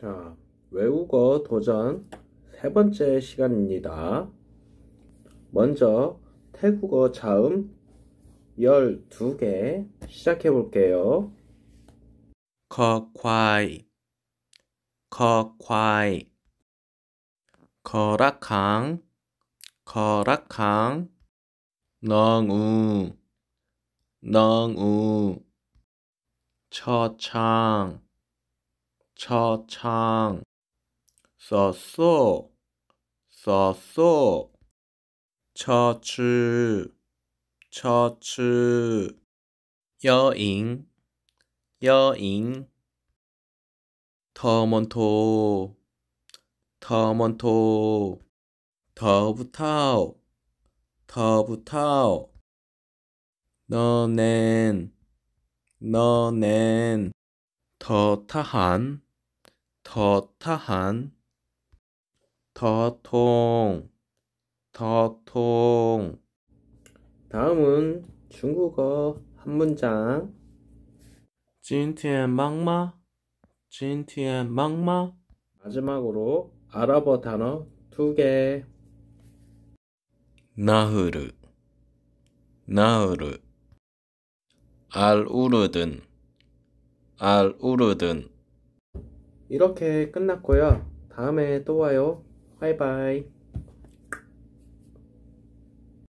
자, 외국어 도전 세 번째 시간입니다. 먼저 태국어 자음 12개 시작해 볼게요. 커콰이 커콰이 거락항 거락항 넝우 넝우 처창 처창 썼소 썼소 처추 처추 여인 여인 더먼토 더먼토 더부터 더부터 너넨 너넨 더 타한 더타한 더 통 더 통 다음은 중국어 한 문장 今天忙吗?今天忙吗? 마지막으로 아랍어 단어 두 개. 나흐르 나흐르 알우르든 알우르든 이렇게 끝났고요. 다음에 또 와요. 바이바이.